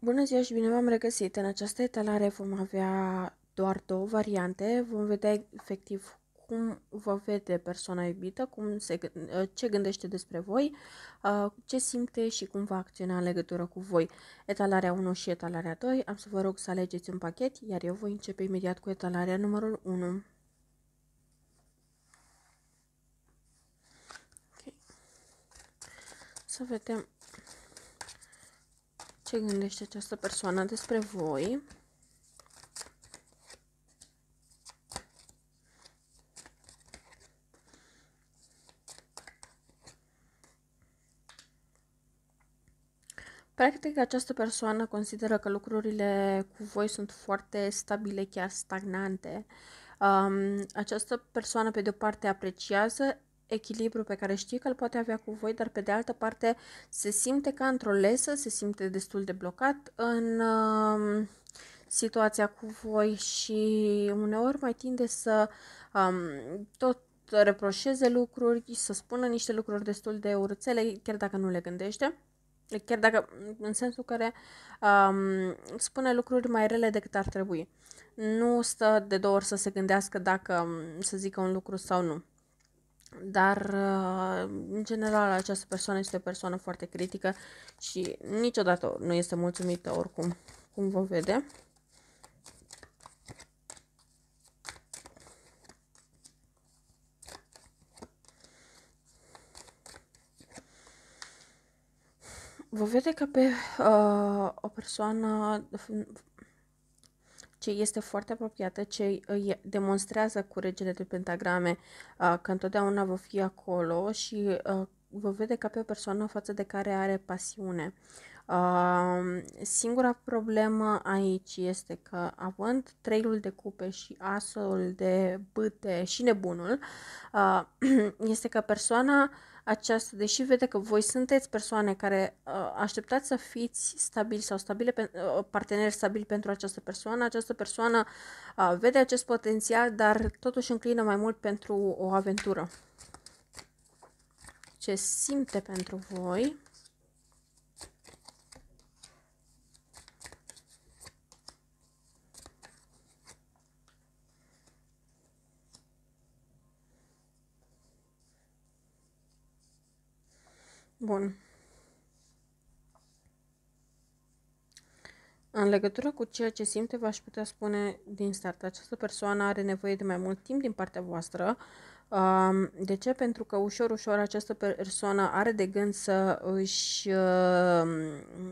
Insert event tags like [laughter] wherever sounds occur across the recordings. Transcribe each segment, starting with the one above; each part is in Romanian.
Bună ziua și bine v-am regăsit! În această etalare vom avea doar două variante. Vom vedea efectiv cum vă vede persoana iubită, cum se, ce gândește despre voi, ce simte și cum va acționa în legătură cu voi. Etalarea 1 și etalarea 2, am să vă rog să alegeți un pachet, iar eu voi începe imediat cu etalarea numărul 1. Okay. Să vedem ce gândește această persoană despre voi. Practic, această persoană consideră că lucrurile cu voi sunt foarte stabile, chiar stagnante. Um, această persoană, pe de-o parte, apreciază echilibru pe care știe că îl poate avea cu voi, dar pe de altă parte se simte ca într-o lesă, se simte destul de blocat în uh, situația cu voi și uneori mai tinde să um, tot reproșeze lucruri, să spună niște lucruri destul de urțele, chiar dacă nu le gândește. Chiar dacă, în sensul care um, spune lucruri mai rele decât ar trebui. Nu stă de două ori să se gândească dacă să zică un lucru sau nu. Dar, uh, în general, această persoană este o persoană foarte critică și niciodată nu este mulțumită oricum, cum vă vede. Vă vede ca pe uh, o persoană ce este foarte apropiată, ce îi demonstrează cu regele de pentagrame uh, că întotdeauna vă fi acolo și uh, vă vede ca pe o persoană față de care are pasiune. Uh, singura problemă aici este că având treiul de cupe și asul de bâte și nebunul, uh, [clears throat] este că persoana uh, aceasta, deși vede că voi sunteți persoane care uh, așteptați să fiți stabili sau stabile pe, uh, parteneri stabili pentru această persoană, această persoană uh, vede acest potențial, dar totuși înclină mai mult pentru o aventură. Ce simte pentru voi? Bun. În legătură cu ceea ce simte, v-aș putea spune din start. Această persoană are nevoie de mai mult timp din partea voastră. De ce? Pentru că ușor, ușor această persoană are de gând să își uh,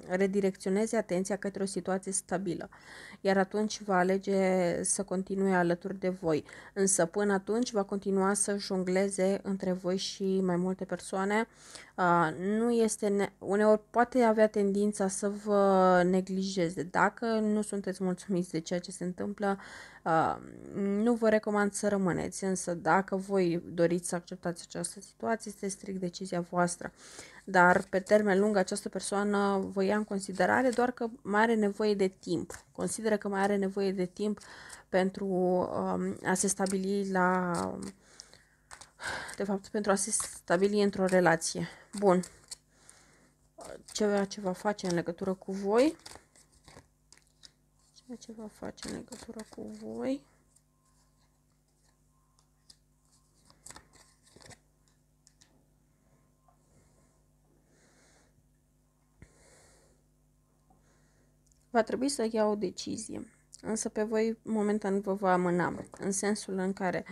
redirecționeze atenția către o situație stabilă iar atunci va alege să continue alături de voi. Însă până atunci va continua să jongleze între voi și mai multe persoane. Ah, nu este ne- uneori poate avea tendința să vă neglijeze. Dacă nu sunteți mulțumiți de ceea ce se întâmplă, ah, nu vă recomand să rămâneți, însă dacă voi doriți să acceptați această situație, este strict decizia voastră dar pe termen lung această persoană vă ia în considerare doar că mai are nevoie de timp. Consideră că mai are nevoie de timp pentru um, a se stabili la. de fapt, pentru a se stabili într-o relație. Bun. Ceea ce va face în legătură cu voi. Ceea ce va face în legătură cu voi. Va trebui să iau o decizie, însă pe voi momentan vă va amâna, în sensul în care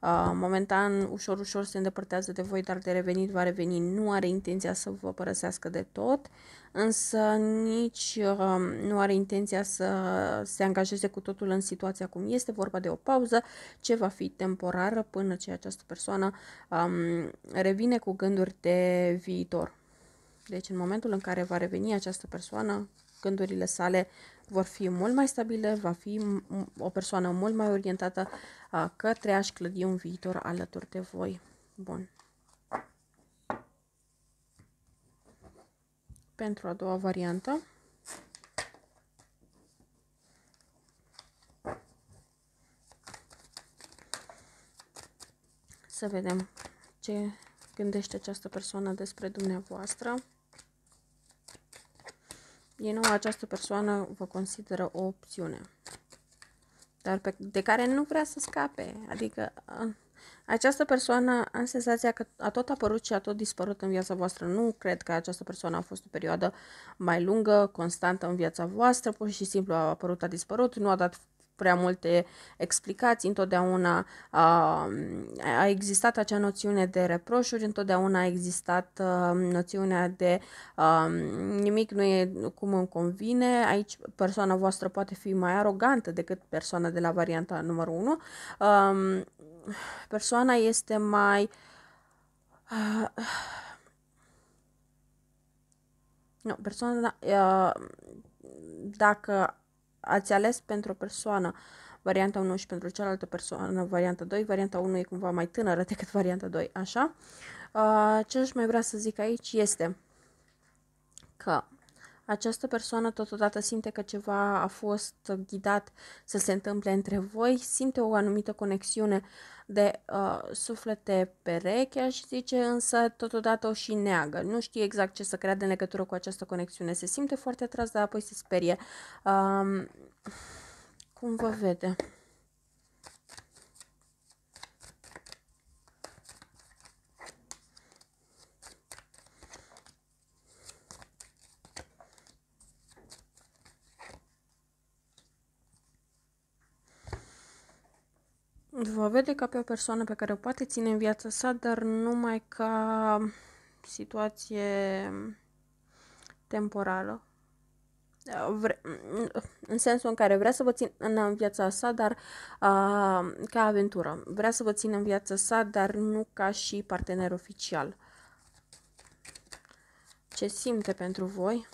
uh, momentan ușor, ușor se îndepărtează de voi, dar de revenit va reveni. Nu are intenția să vă părăsească de tot, însă nici uh, nu are intenția să se angajeze cu totul în situația cum este. Vorba de o pauză ce va fi temporară până ce această persoană um, revine cu gânduri de viitor. Deci în momentul în care va reveni această persoană, gândurile sale vor fi mult mai stabile, va fi o persoană mult mai orientată către a-și clădi un viitor alături de voi. Bun. Pentru a doua variantă. Să vedem ce gândește această persoană despre dumneavoastră. Din nou, această persoană vă consideră o opțiune, dar pe, de care nu vrea să scape. Adică această persoană am senzația că a tot apărut și a tot dispărut în viața voastră. Nu cred că această persoană a fost o perioadă mai lungă, constantă în viața voastră, pur și simplu a apărut, a dispărut, nu a dat prea multe explicații, întotdeauna a, a existat acea noțiune de reproșuri, întotdeauna a existat a, noțiunea de a, nimic nu e cum îmi convine, aici persoana voastră poate fi mai arogantă decât persoana de la varianta numărul 1. A, persoana este mai... A, nu, persoana, dacă ați ales pentru o persoană varianta 1 și pentru cealaltă persoană varianta 2, varianta 1 e cumva mai tânără decât varianta 2, așa. Ah, ce aș mai vrea să zic aici este că această persoană totodată simte că ceva a fost ghidat să se întâmple între voi, simte o anumită conexiune de uh, suflete pereche, și zice însă totodată o și neagă. Nu știe exact ce să creadă în legătură cu această conexiune. Se simte foarte atras, dar apoi se sperie. Um, cum vă vede? va vede ca pe o persoană pe care o poate ține în viața sa, dar numai ca situație temporală. Vre- în sensul în care vrea să vă țin în viața sa, dar uh, ca aventură. Vrea să vă țină în viața sa, dar nu ca și partener oficial. Ce simte pentru voi?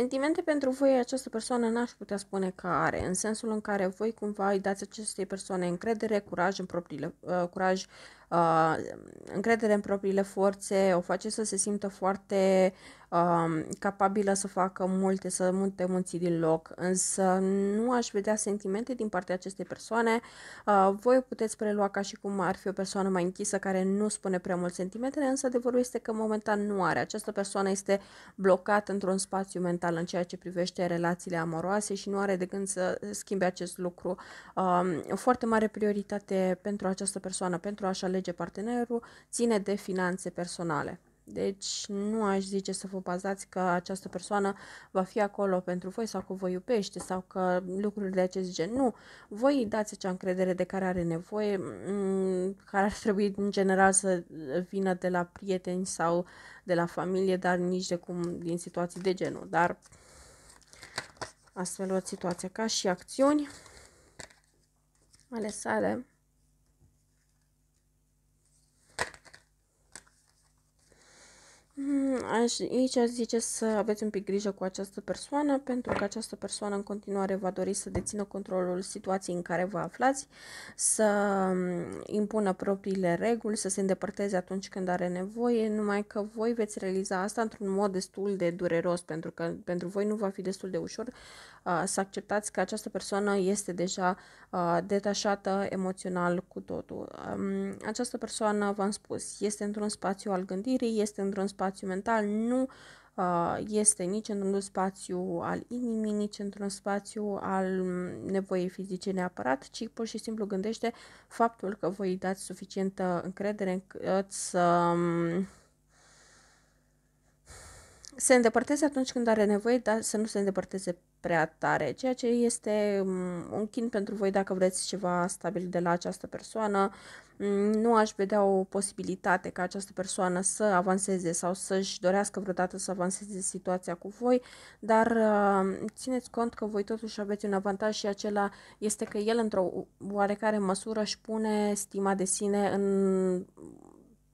Sentimente pentru voi această persoană n-aș putea spune că are, în sensul în care voi cumva îi dați acestei persoane încredere, curaj în propriile, uh, curaj uh, încredere în propriile forțe, o face să se simtă foarte uh, capabilă să facă multe, să munte munții din loc, însă nu aș vedea sentimente din partea acestei persoane. Uh, voi puteți prelua ca și cum ar fi o persoană mai închisă care nu spune prea mult sentimentele, însă adevărul este că momentan nu are. Această persoană este blocată într-un spațiu mental în ceea ce privește relațiile amoroase și nu are de gând să schimbe acest lucru. Uh, um, o foarte mare prioritate pentru această persoană, pentru a-și alege alege partenerul ține de finanțe personale. Deci nu aș zice să vă bazați că această persoană va fi acolo pentru voi sau că vă iubește sau că lucruri de acest gen. Nu. Voi îi dați acea încredere de care are nevoie, mm, care ar trebui în general să vină de la prieteni sau de la familie, dar nici de cum din situații de genul. Dar astfel luați situația ca și acțiuni ale sale aș, aici aș zice să aveți un pic grijă cu această persoană, pentru că această persoană în continuare va dori să dețină controlul situației în care vă aflați, să mm, impună propriile reguli, să se îndepărteze atunci când are nevoie, numai că voi veți realiza asta într-un mod destul de dureros, pentru că pentru voi nu va fi destul de ușor să acceptați că această persoană este deja detașată emoțional cu totul. Această persoană, v-am spus, este într-un spațiu al gândirii, este într-un spațiu mental, nu este nici într-un spațiu al inimii, nici într-un spațiu al nevoiei fizice neapărat, ci pur și simplu gândește faptul că voi dați suficientă încredere încât să se îndepărteze atunci când are nevoie, dar să nu se îndepărteze prea tare, ceea ce este mm, un chin pentru voi dacă vreți ceva stabil de la această persoană. Mm, nu aș vedea o posibilitate ca această persoană să avanseze sau să-și dorească vreodată să avanseze situația cu voi, dar uh, țineți cont că voi totuși aveți un avantaj și acela este că el într-o oarecare măsură își pune stima de sine în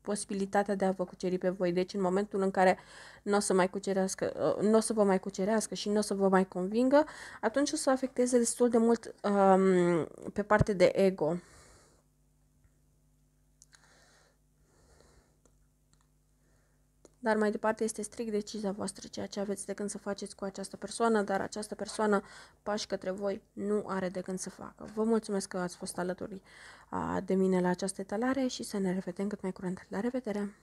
posibilitatea de a vă cuceri pe voi. Deci în momentul în care nu o să, mai cucerească, uh, n-o să vă mai cucerească și nu o să vă mai convingă, atunci o să afecteze destul de mult um, pe parte de ego. dar mai departe este strict decizia voastră ceea ce aveți de gând să faceți cu această persoană, dar această persoană pași către voi nu are de gând să facă. Vă mulțumesc că ați fost alături de mine la această etalare și să ne revedem cât mai curând. La revedere!